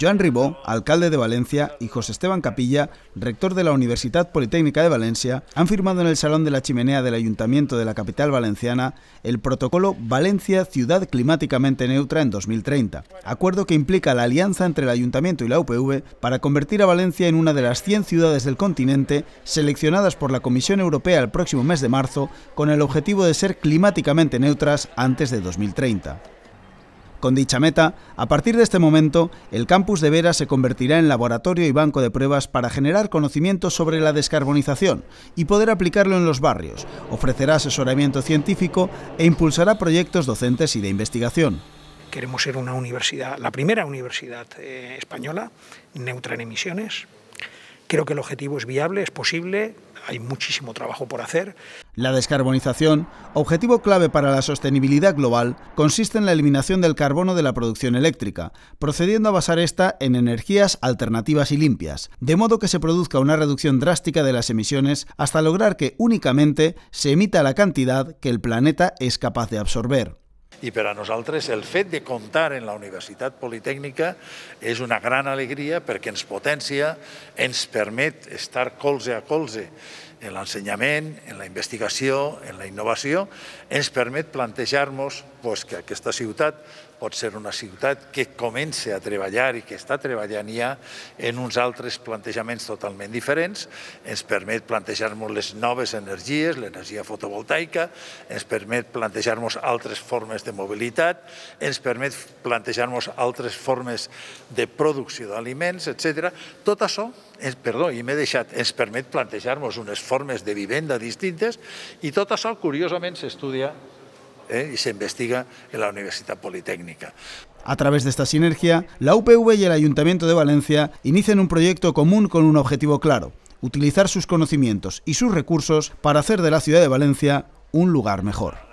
Joan Ribó, alcalde de Valencia, y José Esteban Capilla, rector de la Universidad Politécnica de Valencia, han firmado en el Salón de la Chimenea del Ayuntamiento de la capital valenciana el protocolo Valencia Ciudad Climáticamente Neutra en 2030, acuerdo que implica la alianza entre el Ayuntamiento y la UPV para convertir a Valencia en una de las 100 ciudades del continente seleccionadas por la Comisión Europea el próximo mes de marzo con el objetivo de ser climáticamente neutras antes de 2030. Con dicha meta, a partir de este momento, el campus de Vera se convertirá en laboratorio y banco de pruebas para generar conocimientos sobre la descarbonización y poder aplicarlo en los barrios, ofrecerá asesoramiento científico e impulsará proyectos docentes y de investigación queremos ser una universidad, la primera universidad eh, española neutra en emisiones, Creo que el objetivo es viable, es posible, hay muchísimo trabajo por hacer. La descarbonización, objetivo clave para la sostenibilidad global, consiste en la eliminación del carbono de la producción eléctrica, procediendo a basar esta en energías alternativas y limpias, de modo que se produzca una reducción drástica de las emisiones hasta lograr que únicamente se emita la cantidad que el planeta es capaz de absorber. i per a nosaltres el fet de comptar en la Universitat Politècnica és una gran alegria perquè ens potència, ens permet estar colze a colze en l'ensenyament, en la investigació, en la innovació, ens permet plantejar-nos doncs, que aquesta ciutat pot ser una ciutat que comença a treballar i que està treballant ja en uns altres plantejaments totalment diferents, ens permet plantejar-nos les noves energies, l'energia fotovoltaica, ens permet plantejar-nos altres formes de mobilitat, ens permet plantejar-nos altres formes de producció d'aliments, etc. Tot això, eh, perdó, i m'he deixat, ens permet plantejar-nos unes formes de distintas, y tota eh, i tot curiosamente se estudia y se investiga en la Universidad Politécnica. A través de esta sinergia, la UPV y el Ayuntamiento de Valencia inician un proyecto común con un objetivo claro, utilizar sus conocimientos y sus recursos para hacer de la ciudad de Valencia un lugar mejor.